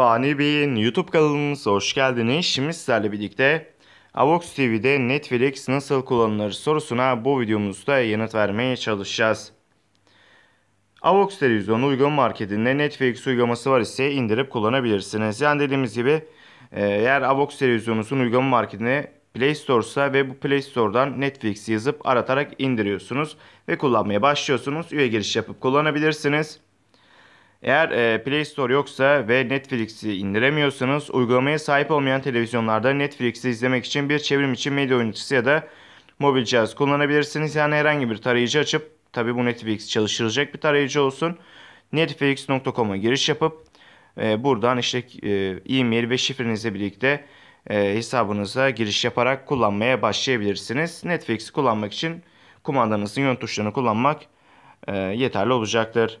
Fani Bey'in YouTube kanalımıza hoş geldiniz. Şimdi sizlerle birlikte Avox TV'de Netflix nasıl kullanılır sorusuna bu videomuzda yanıt vermeye çalışacağız. Avox Televizyon uygun marketinde Netflix uygulaması var ise indirip kullanabilirsiniz. Yani dediğimiz gibi e, eğer Avox Televizyonunuzun uygun marketine Play Store'sa ve bu Play Store'dan Netflix yazıp aratarak indiriyorsunuz ve kullanmaya başlıyorsunuz. Üye giriş yapıp kullanabilirsiniz. Eğer e, Play Store yoksa ve Netflix'i indiremiyorsanız uygulamaya sahip olmayan televizyonlarda Netflix'i izlemek için bir çevrim içi medya oyuncusu ya da mobil cihaz kullanabilirsiniz. Yani herhangi bir tarayıcı açıp tabi bu Netflix çalıştıracak bir tarayıcı olsun. Netflix.com'a giriş yapıp e, buradan işte e, e-mail ve şifrenizle birlikte e, hesabınıza giriş yaparak kullanmaya başlayabilirsiniz. Netflix'i kullanmak için kumandanızın yön tuşlarını kullanmak e, yeterli olacaktır.